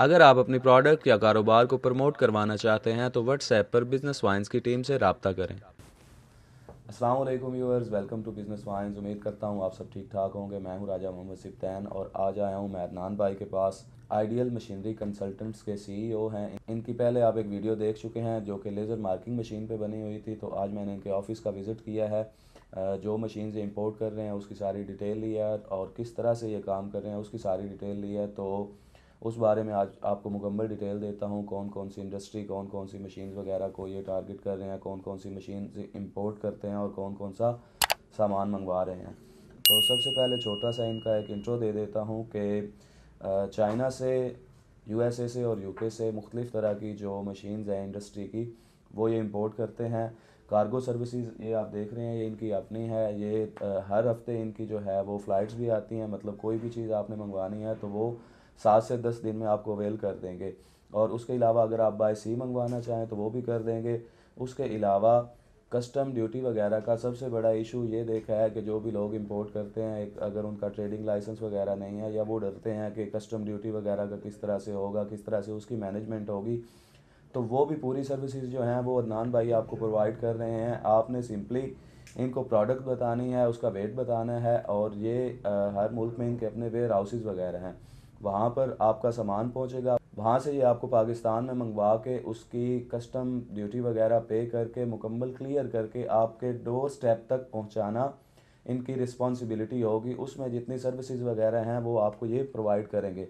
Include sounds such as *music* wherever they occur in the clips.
अगर आप अपने प्रोडक्ट या कारोबार को प्रमोट करवाना चाहते हैं तो व्हाट्सएप पर बिजनेस वाइन्स की टीम से रबता करें Aslam viewers welcome to business vines उम्मीद करता हूँ आप सब ठीक ठाक होंगे मैं हूँ राजा मोहम्मद सिप्तैन और आज आया हूँ मैं अदनान भाई के पास आइडियल मशीनरी कंसल्टेंट्स के सीईओ e हैं इनकी पहले आप एक वीडियो देख चुके हैं जो कि लेज़र मार्किंग मशीन पे बनी हुई थी तो आज मैंने इनके ऑफिस का विज़िट किया है जो मशीन से इम्पोर्ट कर रहे हैं उसकी सारी डिटेल ली है और किस तरह से ये काम कर रहे हैं उसकी सारी डिटेल ली है तो उस बारे में आज आपको मुकम्मल डिटेल देता हूँ कौन कौन सी इंडस्ट्री कौन कौन सी मशीन वगैरह को ये टारगेट कर रहे हैं कौन कौन सी मशीन इम्पोर्ट करते हैं और कौन कौन सा सामान मंगवा रहे हैं तो सबसे पहले छोटा सा इनका एक इंट्रो दे देता हूँ कि चाइना से यूएसए से और यूके से मुख्तलिफ़ तरह की जो मशीन्स हैं इंडस्ट्री की वो ये इम्पोर्ट करते हैं कार्गो सर्विसेज ये आप देख रहे हैं ये इनकी अपनी है ये हर हफ्ते इनकी जो है वो फ़्लाइट्स भी आती हैं मतलब कोई भी चीज़ आपने मंगवानी है तो वो सात से दस दिन में आपको अवेल कर देंगे और उसके अलावा अगर आप बाय सी मंगवाना चाहें तो वो भी कर देंगे उसके अलावा कस्टम ड्यूटी वगैरह का सबसे बड़ा इशू ये देखा है कि जो भी लोग इंपोर्ट करते हैं एक अगर उनका ट्रेडिंग लाइसेंस वगैरह नहीं है या वो डरते हैं कि कस्टम ड्यूटी वगैरह का किस तरह से होगा किस तरह से उसकी मैनेजमेंट होगी तो वो भी पूरी सर्विसेज जो हैं वो अदनान भाई आपको प्रोवाइड कर रहे हैं आपने सिंपली इनको प्रोडक्ट बतानी है उसका वेट बताना है और ये आ, हर मुल्क में इनके अपने वेयर हाउसेज़ वगैरह हैं वहाँ पर आपका सामान पहुँचेगा वहाँ से ये आपको पाकिस्तान में मंगवा के उसकी कस्टम ड्यूटी वगैरह पे करके मुकम्मल क्लियर करके आपके डोर स्टेप तक पहुँचाना इनकी रिस्पॉन्सिबिलिटी होगी उसमें जितनी सर्विसेज वगैरह हैं वो आपको ये प्रोवाइड करेंगे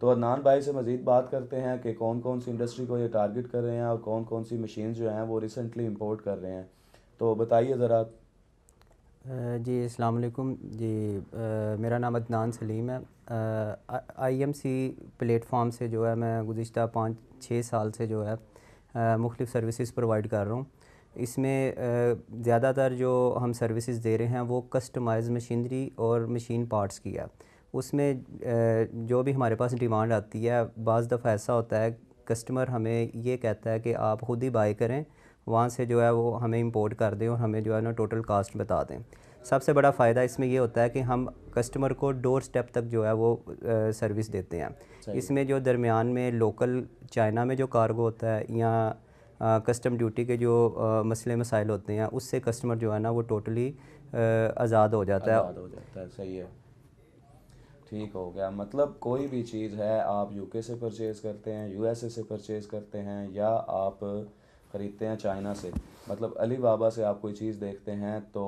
तो अदनान भाई से मज़ीद बात करते हैं कि कौन कौन सी इंडस्ट्री को ये टारगेट कर रहे हैं और कौन कौन सी मशीन जो हैं वो रिसेंटली इम्पोर्ट कर रहे हैं तो बताइए ज़रा जी अस्सलाम वालेकुम जी आ, मेरा नाम अदनान सलीम है आईएमसी प्लेटफॉर्म से जो है मैं गुज्त पाँच छः साल से जो है मुख्तफ सर्विसेज प्रोवाइड कर रहा हूँ इसमें ज़्यादातर जो हम सर्विसेज दे रहे हैं वो कस्टमाइज मशीनरी और मशीन पार्ट्स की है उसमें आ, जो भी हमारे पास डिमांड आती है बज़ दफ़ा ऐसा होता है कस्टमर हमें ये कहता है कि आप खुद ही बाई करें वहाँ से जो है वो हमें इम्पोर्ट कर दें और हमें जो है ना टोटल कास्ट बता दें सबसे बड़ा फ़ायदा इसमें ये होता है कि हम कस्टमर को डोर स्टेप तक जो है वो आ, सर्विस देते हैं इसमें जो दरमियान में लोकल चाइना में जो कार्गो होता है या कस्टम ड्यूटी के जो आ, मसले मसाइल होते हैं उससे कस्टमर जो है ना वो टोटली आज़ाद हो जाता आजाद हो जाता है सही है ठीक हो गया मतलब कोई भी चीज़ है आप यूके से परचेज़ करते हैं यूएसए से परचेज़ करते हैं या आप ख़रीदते हैं चाइना से मतलब अली बाबा से आप कोई चीज़ देखते हैं तो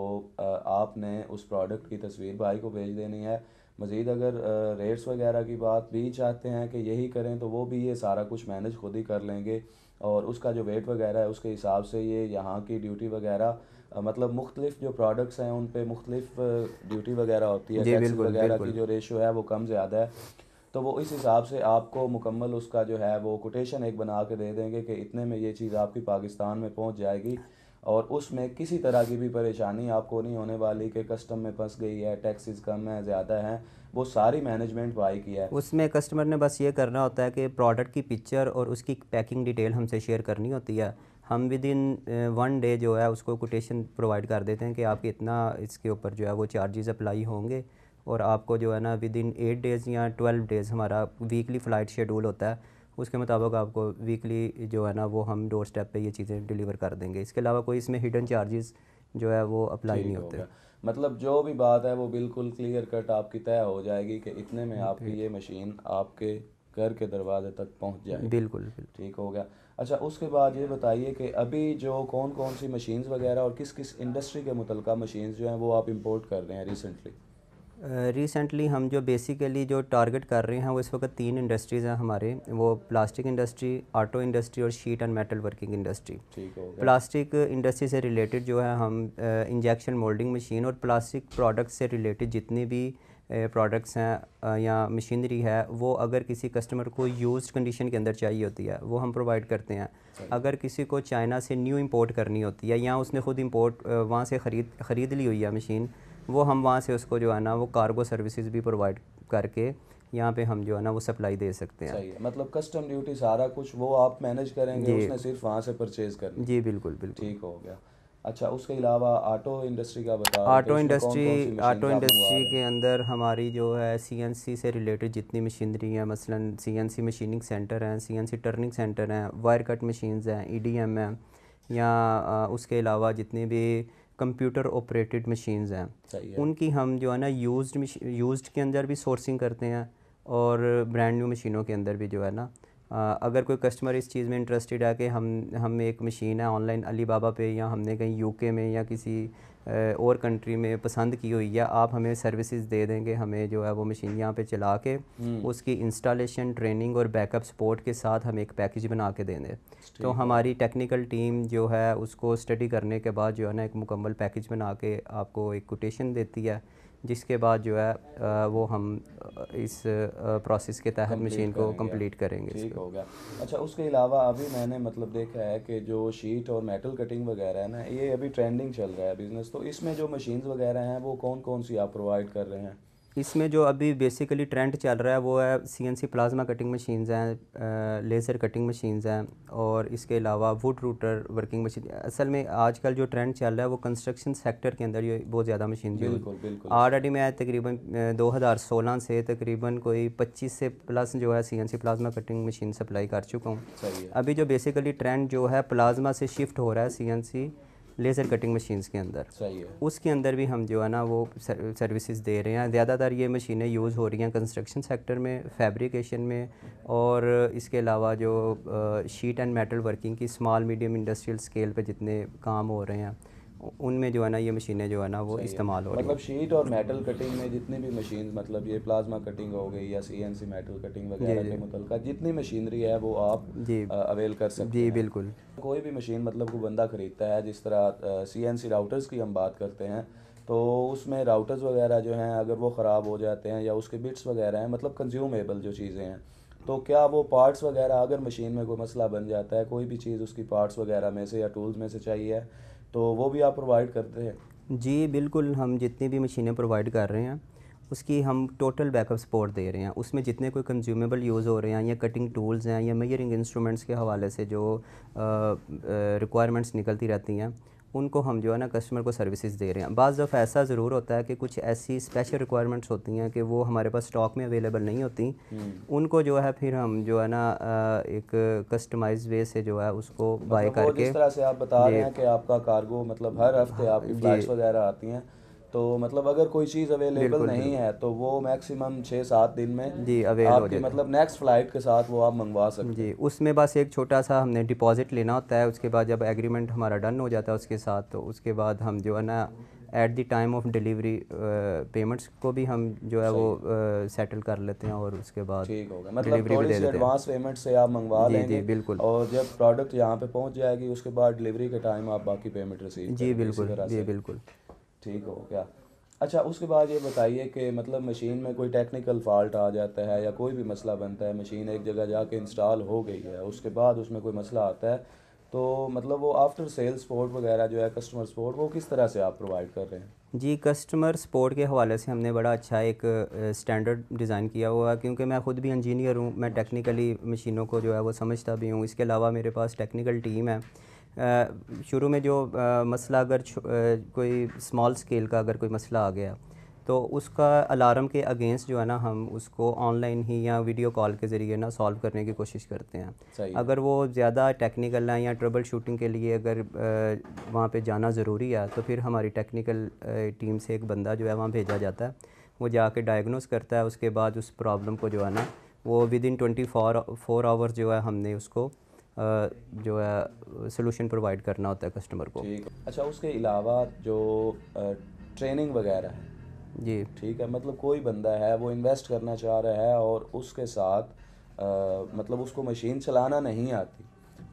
आपने उस प्रोडक्ट की तस्वीर भाई को भेज देनी है मज़ीद अगर रेट्स वगैरह की बात भी चाहते हैं कि यही करें तो वो भी ये सारा कुछ मैनेज खुद ही कर लेंगे और उसका जो वेट वगैरह है उसके हिसाब से ये यहाँ की ड्यूटी वगैरह मतलब मुख्तलिफ जो प्रोडक्ट्स हैं उन पर मुख्तलिफ ड्यूटी वगैरह होती है वगैरह की जो रेशो है वो कम ज़्यादा है तो वो इस हिसाब से आपको मुकम्मल उसका जो है वो कोटेशन एक बना के दे देंगे कि इतने में ये चीज़ आपकी पाकिस्तान में पहुंच जाएगी और उसमें किसी तरह की भी परेशानी आपको नहीं होने वाली कि कस्टम में फंस गई है टैक्सीज़ कम है ज़्यादा है वो सारी मैनेजमेंट वाई की है उसमें कस्टमर ने बस ये करना होता है कि प्रोडक्ट की पिक्चर और उसकी पैकिंग डिटेल हमसे शेयर करनी होती है हम विद इन वन डे जो है उसको कोटेशन प्रोवाइड कर देते हैं कि आपके इतना इसके ऊपर जो है वो चार्जेस अप्लाई होंगे और आपको जो है ना विद इन एट डेज़ या ट्वेल्व डेज़ हमारा वीकली फ़्लाइट शेड्यूल होता है उसके मुताबिक आपको वीकली जो है ना वो हम डोर स्टेप पर ये चीज़ें डिलीवर कर देंगे इसके अलावा कोई इसमें हिडन चार्जेस जो है वो अप्लाई नहीं होते मतलब जो भी बात है वो बिल्कुल क्लियर कट आपकी तय हो जाएगी कि इतने में आपकी ये मशीन आपके घर के दरवाजे तक पहुंच जाए बिल्कुल ठीक हो गया अच्छा उसके बाद ये बताइए कि अभी जो कौन कौन सी मशीन्स वगैरह और किस किस इंडस्ट्री के मुतलका मशीन्स जो हैं वो आप इम्पोर्ट कर रहे हैं रिसेंटली रिसेंटली हम जो बेसिकली जो टारगेट कर रहे हैं वो इस वक्त तीन इंडस्ट्रीज़ हैं हमारे वो प्लास्टिक इंडस्ट्री ऑटो इंडस्ट्री और sheet and metal working industry plastic industry से रिलेटेड जो है हम इंजेक्शन मोल्डिंग मशीन और प्लास्टिक प्रोडक्ट से रिलेटेड जितने भी प्रोडक्ट्स हैं या मशीनरी है वो अगर किसी कस्टमर को यूज कंडीशन के अंदर चाहिए होती है वो हम प्रोवाइड करते हैं अगर किसी को चाइना से न्यू इंपोर्ट करनी होती है या उसने ख़ुद इंपोर्ट वहाँ से ख़रीद ख़रीद ली हुई है मशीन वो हम वहाँ से उसको जो है ना वो कार्गो सर्विसेज भी प्रोवाइड करके यहाँ पे हम जो है ना वो सप्लाई दे सकते हैं सही है मतलब कस्टम ड्यूटी सारा कुछ वो आप मैनेज करेंगे उसने सिर्फ वहाँ से परचेज कर जी बिल्कुल बिल्कुल ठीक हो गया अच्छा उसके अलावा ऑटो इंडस्ट्री का बताओ ऑटो इंडस्ट्री ऑटो इंडस्ट्री के अंदर हमारी जो है सीएनसी से रिलेटेड जितनी मशीनरी है मसलन सीएनसी मशीनिंग सेंटर हैं सीएनसी टर्निंग सेंटर हैं वायर कट मशीन्स हैं ईडीएम e हैं या उसके अलावा जितने भी कंप्यूटर ऑपरेटेड मशीन्स हैं उनकी हम जो है ना यूज्ड यूज्ड के अंदर भी सोर्सिंग करते हैं और ब्रांड न्यू मशीनों के अंदर भी जो है ना अगर कोई कस्टमर इस चीज़ में इंटरेस्टेड है कि हम हम एक मशीन है ऑनलाइन अली बाबा पे या हमने कहीं यूके में या किसी और कंट्री में पसंद की हुई है आप हमें सर्विसेज दे देंगे हमें जो है वो मशीन यहाँ पे चला के हम्म। उसकी इंस्टॉलेशन ट्रेनिंग और बैकअप सपोर्ट के साथ हमें एक पैकेज बना के देंगे दें तो हमारी टेक्निकल टीम जो है उसको स्टडी करने के बाद जो है ना एक मुकम्मल पैकेज बना के आपको एक कोटेशन देती है जिसके बाद जो है वो हम इस प्रोसेस के तहत मशीन को कंप्लीट करेंगे ठीक हो गया अच्छा उसके अलावा अभी मैंने मतलब देखा है कि जो शीट और मेटल कटिंग वगैरह है ना ये अभी ट्रेंडिंग चल रहा है बिज़नेस तो इसमें जो मशीन्स वगैरह हैं वो कौन कौन सी आप प्रोवाइड कर रहे हैं इसमें जो अभी बेसिकली ट्रेंड चल रहा है वो है सीएनसी प्लाज्मा कटिंग मशीन्स हैं लेज़र कटिंग मशीन्स हैं और इसके अलावा वुड रूटर वर्किंग मशीन असल में आजकल जो ट्रेंड चल रहा है वो कंस्ट्रक्शन सेक्टर के अंदर ये बहुत ज़्यादा मशीन जो ऑलरेडी मैं तकरीबन 2016 से तकरीबन कोई 25 से प्लस जो है C plasma cutting machine supply कर चुका हूँ अभी जो बेसिकली ट्रेंड जो है प्लाज्मा से शिफ्ट हो रहा है सी लेज़र कटिंग मशीन्स के अंदर सही है उसके अंदर भी हम जो है ना वो सर्विसेज दे रहे हैं ज़्यादातर ये मशीनें यूज़ हो रही हैं कंस्ट्रक्शन सेक्टर में फैब्रिकेशन में और इसके अलावा जो शीट एंड मेटल वर्किंग की स्मॉल मीडियम इंडस्ट्रियल स्केल पे जितने काम हो रहे हैं उनमें जो है ना ये मशीनें जो है ना वो इस्तेमाल हो मतलब शीट और मेटल कटिंग में जितनी भी मशीन मतलब ये प्लाज्मा कटिंग हो गई या C N C metal cutting वगैरह के मुतल जितनी मशीनरी है वो आप जी अवेल कर सकते जी बिल्कुल कोई भी मशीन मतलब को बंदा ख़रीदता है जिस तरह सी एन सी राउटर्स की हम बात करते हैं तो उसमें राउटर्स वगैरह जो हैं अगर वो ख़राब हो जाते हैं या उसके बिट्स वगैरह हैं मतलब कंज्यूमेबल जो चीज़ें हैं तो क्या वो पार्ट्स वगैरह अगर मशीन में कोई मसला बन जाता है कोई भी चीज़ उसकी पार्ट्स वगैरह में से या टूल्स में से चाहिए तो वो भी आप प्रोवाइड करते हैं जी बिल्कुल हम जितनी भी मशीनें प्रोवाइड कर रहे हैं उसकी हम टोटल बैकअप सपोर्ट दे रहे हैं उसमें जितने कोई कंज्यूमेबल यूज़ हो रहे हैं या कटिंग टूल्स हैं या मेजरिंग इंस्ट्रूमेंट्स के हवाले से जो रिक्वायरमेंट्स निकलती रहती हैं उनको हम जो है ना कस्टमर को सर्विसेज दे रहे हैं बाज़ दफ़ा ऐसा ज़रूर होता है कि कुछ ऐसी स्पेशल रिक्वायरमेंट्स होती हैं कि वो हमारे पास स्टॉक में अवेलेबल नहीं होती हम्म। उनको जो है फिर हम जो है ना एक कस्टमाइज वे से जो है उसको बाय मतलब करके इस तरह से आप बता रहे हैं कि आपका कार्गो मतलब हर हफ्ते आपकी फ्लाइट्स हाँ, वगैरह आती हैं तो मतलब अगर कोई चीज़ अवेलेबल नहीं है तो वो मैक्सिमम छह सात दिन में जी अवेलेबल मतलब नेक्स्ट फ्लाइट के साथ वो आप मंगवा सकते हैं जी उसमें बस एक छोटा सा हमने डिपॉजिट लेना होता है उसके बाद जब एग्रीमेंट हमारा डन हो जाता है उसके साथ तो उसके बाद हम जो है ना at the time of delivery payments को भी हम जो है वो सेटल uh, कर लेते हैं और उसके बाद ठीक होगा मतलब एडवांस पेमेंट से आप मंगवा जी, लेंगे जी बिल्कुल और जब प्रोडक्ट यहाँ पे पहुँच जाएगी उसके बाद डिलीवरी के टाइम आप बाकी पेमेंट रिसीव जी बिल्कुल जी बिल्कुल ठीक हो गया अच्छा उसके बाद ये बताइए कि मतलब मशीन में कोई टेक्निकल फॉल्ट आ जाता है या कोई भी मसला बनता है मशीन एक जगह जाके इंस्टॉल हो गई है उसके बाद उसमें कोई मसला आता है तो मतलब वो आफ्टर सेल सपोर्ट वगैरह जो है कस्टमर सपोर्ट वो किस तरह से आप प्रोवाइड कर रहे हैं जी कस्टमर सपोर्ट के हवाले से हमने बड़ा अच्छा एक स्टैंडर्ड डिज़ाइन किया हुआ है क्योंकि मैं ख़ुद भी इंजीनियर हूँ मैं टेक्निकली मशीनों को जो है वो समझता भी हूँ इसके अलावा मेरे पास टेक्निकल टीम है शुरू में जो मसला अगर कोई स्मॉल स्केल का अगर कोई मसला आ गया तो उसका अलार्म के अगेंस्ट जो है ना हम उसको ऑनलाइन ही या वीडियो कॉल के ज़रिए ना सॉल्व करने की कोशिश करते हैं अगर वो ज़्यादा टेक्निकल है या ट्रबल शूटिंग के लिए अगर वहाँ पे जाना ज़रूरी है तो फिर हमारी टेक्निकल टीम से एक बंदा जो है वहाँ भेजा जाता है वो जाके डायग्नोस करता है उसके बाद उस प्रॉब्लम को जो है ना वो within twenty four four hours जो है हमने उसको जो है सोल्यूशन प्रोवाइड करना होता है कस्टमर को अच्छा उसके अलावा जो ट्रेनिंग वगैरह है जी ठीक है मतलब कोई बंदा है वो इन्वेस्ट करना चाह रहा है और उसके साथ आ, मतलब उसको मशीन चलाना नहीं आती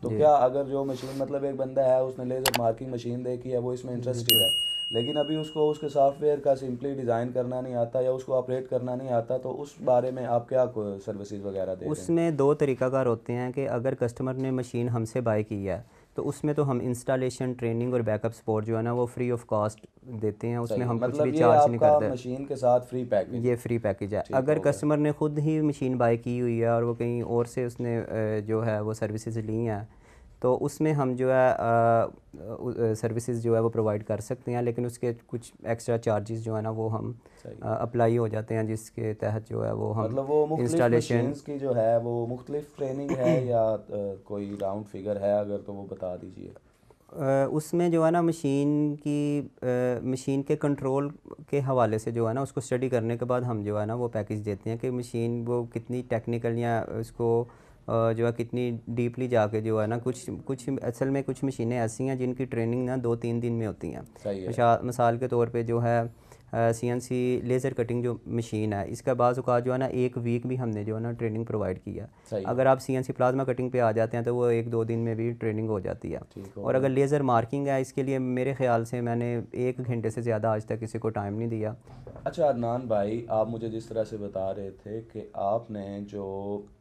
तो क्या अगर जो मशीन मतलब एक बंदा है उसने लेजर मार्किंग मशीन देखी है वो इसमें इंटरेस्टेड है लेकिन अभी उसको उसके सॉफ्टवेयर का सिंपली डिज़ाइन करना नहीं आता या उसको ऑपरेट करना नहीं आता तो उस बारे में आप क्या सर्विसेज वगैरह देते उसमें दो तरीक़ाकार होते हैं कि अगर कस्टमर ने मशीन हमसे बाय की है तो उसमें तो हम इंस्टॉलेशन ट्रेनिंग और बैकअप सपोर्ट जो है ना वो फ्री ऑफ कॉस्ट देते हैं उसमें हम मतलब कुछ भी चार्ज नहीं करते मशीन के साथ फ्री पैकेज ये फ्री पैकेज है अगर कस्टमर ने खुद ही मशीन बाय की हुई है और वो कहीं और से उसने जो है वो सर्विसेज ली हैं तो उसमें हम जो है सर्विसेज जो है वो प्रोवाइड कर सकते हैं लेकिन उसके कुछ एक्स्ट्रा चार्जेस जो है ना वो हम अप्लाई हो जाते हैं जिसके तहत जो है वो हम मतलब वो इंस्टॉलेशन की जो है वो मुख्तलिफ ट्रेनिंग है *clears throat* या आ, कोई राउंड फिगर है अगर तो वो बता दीजिए उसमें जो है ना मशीन की आ, मशीन के कंट्रोल के हवाले से जो है ना उसको स्टडी करने के बाद हम जो है ना वो पैकेज देते हैं कि मशीन वो कितनी टेक्निकल या उसको जो है कितनी डीपली जाके जो है ना कुछ कुछ असल में कुछ मशीनें ऐसी हैं जिनकी ट्रेनिंग ना दो तीन दिन में होती हैं मिसाल के तौर पर जो है सी लेज़र कटिंग जो मशीन है इसका बाज़ात जो है ना एक वीक भी हमने जो है ना ट्रेनिंग प्रोवाइड किया अगर आप सी प्लाज्मा कटिंग पे आ जाते हैं तो वो एक दो दिन में भी ट्रेनिंग हो जाती है और अगर लेज़र मार्किंग है इसके लिए मेरे ख्याल से मैंने एक घंटे से ज़्यादा आज तक किसी को टाइम नहीं दिया अच्छा अदनान भाई आप मुझे जिस तरह से बता रहे थे कि आपने जो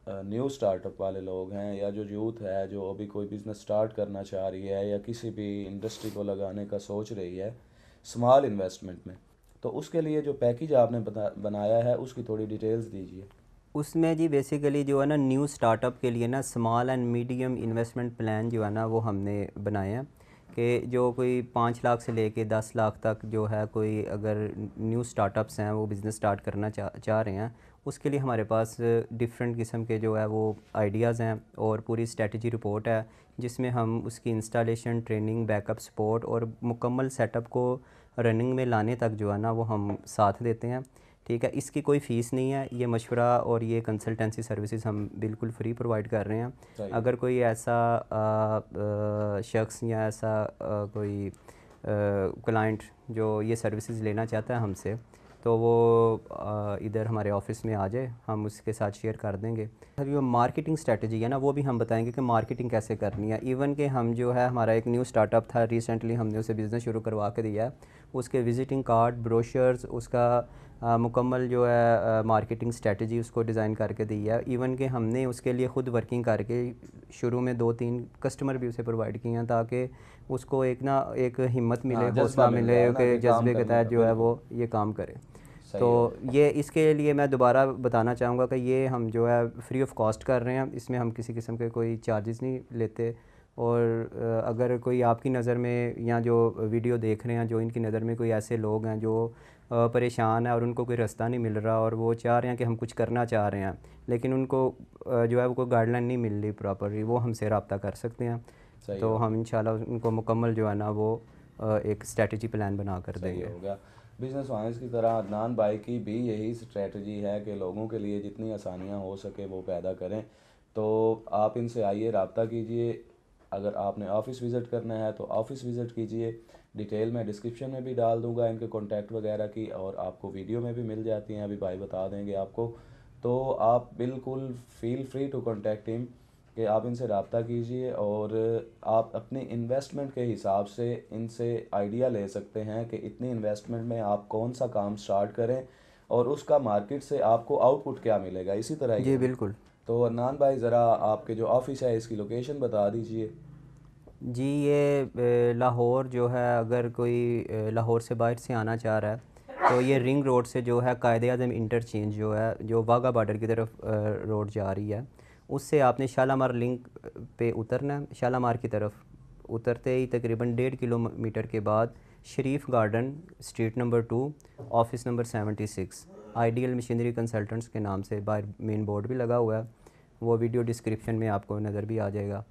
न्यू स्टार्टअप वाले लोग हैं या जो यूथ है जो अभी कोई बिज़नेस स्टार्ट करना चाह रही है या किसी भी इंडस्ट्री को लगाने का सोच रही है स्मॉल इन्वेस्टमेंट में तो उसके लिए जो पैकेज आपने बनाया है उसकी थोड़ी डिटेल्स दीजिए उसमें जी बेसिकली जो है ना न्यू स्टार्टअप के लिए ना small and medium investment plan जो है ना वो हमने बनाए हैं कि जो कोई पाँच लाख से लेके दस लाख तक जो है कोई अगर न्यू स्टार्टअप्स हैं वो बिज़नेस स्टार्ट करना चाह चाह रहे हैं उसके लिए हमारे पास डिफरेंट किस्म के जो है वो आइडियाज़ हैं और पूरी स्ट्रेटजी रिपोर्ट है जिसमें हम उसकी इंस्टॉलेशन ट्रेनिंग बैकअप सपोर्ट और मुकम्मल सेटअप को रनिंग में लाने तक जो है ना वो हम साथ देते हैं ठीक है इसकी कोई फ़ीस नहीं है ये मशवरा और ये कंसल्टेंसी सर्विसेज हम बिल्कुल फ्री प्रोवाइड कर रहे हैं अगर कोई ऐसा शख्स या ऐसा आ, कोई क्लाइंट जो ये सर्विसेज लेना चाहता है हमसे तो वो इधर हमारे ऑफिस में आ जाए हम उसके साथ शेयर कर देंगे जो मार्केटिंग स्ट्रेटजी है ना वो भी हम बताएंगे कि मार्केटिंग कैसे करनी है इवन के हम जो है हमारा एक न्यू स्टार्टअप था रिसेंटली हमने उसे बिज़नेस शुरू करवा के दिया है उसके विज़िटिंग कार्ड ब्रोशर्स उसका मुकम्मल जो है मार्केटिंग स्ट्रेटजी उसको डिज़ाइन करके दी है इवन कि हमने उसके लिए ख़ुद वर्किंग करके शुरू में दो तीन कस्टमर भी उसे प्रोवाइड किए हैं ताकि उसको एक ना एक हिम्मत मिले हाँ, हौसला मिले कि जज्बे के तहत जो है वो ये काम करे तो ये इसके लिए मैं दोबारा बताना चाहूँगा कि ये हम जो है फ्री ऑफ कॉस्ट कर रहे हैं इसमें हम किसी किस्म के कोई चार्जेस नहीं लेते और अगर कोई आपकी नज़र में या जो वीडियो देख रहे हैं जो इनकी नज़र में कोई ऐसे लोग हैं जो परेशान है और उनको कोई रास्ता नहीं मिल रहा और वो चाह रहे हैं कि हम कुछ करना चाह रहे हैं लेकिन उनको जो है वो कोई गाइडलाइन नहीं मिल रही प्रॉपरली वो हमसे रबता कर सकते हैं तो हम इन उनको मुकम्मल जो है ना वो एक स्ट्रेटजी प्लान बना कर देंगे बिजनेस वाइज की तरह अदनान भाई की भी यही स्ट्रेटजी है कि लोगों के लिए जितनी आसानियाँ हो सके वो पैदा करें तो आप इनसे आइए रबता कीजिए अगर आपने ऑफिस विज़िट करना है तो ऑफिस विज़िट कीजिए डिटेल मैं डिस्क्रिप्शन में भी डाल दूंगा इनके कॉन्टैक्ट वगैरह की और आपको वीडियो में भी मिल जाती हैं अभी भाई बता देंगे आपको तो आप बिल्कुल feel free to contact him कि आप इनसे रबता कीजिए और आप अपनी इन्वेस्टमेंट के हिसाब से इनसे आइडिया ले सकते हैं कि इतनी इन्वेस्टमेंट में आप कौन सा काम स्टार्ट करें और उसका मार्केट से आपको आउटपुट क्या मिलेगा इसी तरह जी बिल्कुल तो अनान भाई ज़रा आपके जो ऑफिस है इसकी लोकेशन बता दीजिए जी ये लाहौर जो है अगर कोई लाहौर से बाहर से आना चाह रहा है तो ये रिंग रोड से जो है कायद अजम इंटरचेंज जो है जो वाघा बार्डर की तरफ रोड जा रही है उससे आपने शालामार लिंक पे उतरना है शालामार की तरफ उतरते ही तकरीबन डेढ़ किलोमीटर के बाद Sharif garden street number two office number seventy six ideal machinery consultants के नाम से बाहर मेन बोर्ड भी लगा हुआ है वो वीडियो डिस्क्रिप्शन में आपको नज़र भी आ जाएगा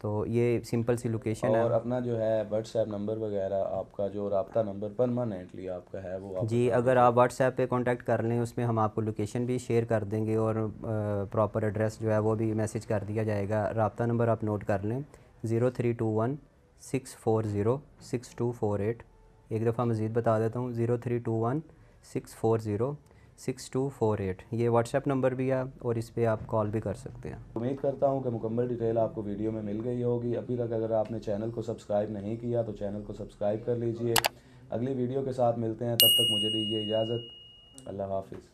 तो ये सिंपल सी लोकेशन और है और अपना जो है व्हाट्सएप नंबर वगैरह आपका जो रबता नंबर परमानेंटली आपका है वो आपका जी अगर आप व्हाट्सएप पे कांटेक्ट कर लें उसमें हम आपको लोकेशन भी शेयर कर देंगे और प्रॉपर एड्रेस जो है वो भी मैसेज कर दिया जाएगा रबता नंबर आप नोट कर लें zero three two one six four zero six two four eight एक दफ़ा मज़ीद बता देता हूँ zero three two one six four zero six two four eight ये व्हाट्सएप नंबर भी है और इस पर आप कॉल भी कर सकते हैं उम्मीद करता हूँ कि मुकम्मल डिटेल आपको वीडियो में मिल गई होगी अभी तक अगर आपने चैनल को सब्सक्राइब नहीं किया तो चैनल को सब्सक्राइब कर लीजिए अगली वीडियो के साथ मिलते हैं तब तक मुझे दीजिए इजाज़त अल्लाह हाफिज़